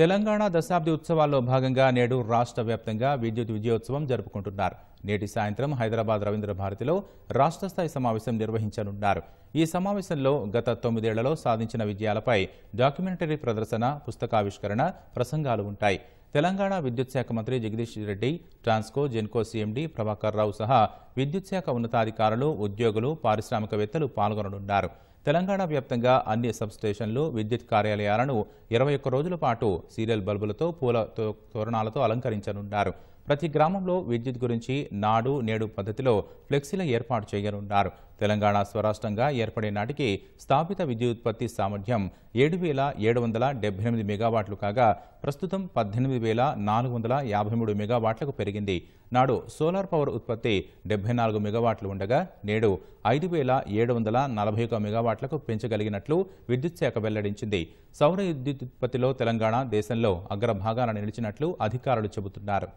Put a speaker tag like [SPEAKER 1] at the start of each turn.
[SPEAKER 1] తెలంగాణ దశాబ్ది ఉత్సవాల్లో భాగంగా నేడు రాష్ట్ర వ్యాప్తంగా విద్యుత్ విజయోత్సవం జరుపుకుంటున్నారు నేటి సాయంత్రం హైదరాబాద్ రవీంద్ర భారతిలో స్థాయి సమావేశం నిర్వహించనున్నారు ఈ సమావేశంలో గత తొమ్మిదేళ్లలో సాధించిన విజయాలపై డాక్యుమెంటరీ ప్రదర్శన పుస్తకావిష్కరణ ప్రసంగాలు ఉంటాయి తెలంగాణ విద్యుత్ శాఖ మంత్రి జగదీష్ రెడ్డి ట్రాన్స్కో జెన్కో సీఎండీ ప్రభాకర్ రావు సహా విద్యుత్ శాఖ ఉన్నతాధికారులు ఉద్యోగులు పారిశ్రామికవేత్తలు పాల్గొననున్నారు తెలంగాణ వ్యాప్తంగా అన్ని సబ్స్టేషన్లు విద్యుత్ కార్యాలయాలను ఇరవై ఒక్క రోజుల పాటు సీరియల్ బల్బులతో పూల తోరణాలతో అలంకరించనున్నారు ప్రతి గ్రామంలో విద్యుత్ గురించి నాడు నేడు పద్ధతిలో ఫ్లెక్సీల ఏర్పాటు చేయనున్నారు తెలంగాణ స్వరాష్ట్రంగా ఏర్పడే నాటికి స్థాపిత విద్యుత్పత్తి సామర్థ్యం ఏడు వేల ఏడు వందల డెబ్బై ఎనిమిది మెగావాట్లు కాగా ప్రస్తుతం పద్దెనిమిది వేల నాలుగు వందల యాభై మూడు మెగావాట్లకు పెరిగింది నాడు సోలార్ పవర్ ఉత్పత్తి డెబ్బై నాలుగు మెగావాట్లు ఉండగా నేడు ఐదు వేల ఏడు వందల నలభై ఒక మెగావాట్లకు పెంచగలిగినట్లు విద్యుత్ శాఖ వెల్లడించింది సౌర విద్యుత్ ఉత్పత్తిలో తెలంగాణ దేశంలో అగ్రభాగాన నిలిచినట్లు అధికారులు చెబుతున్నారు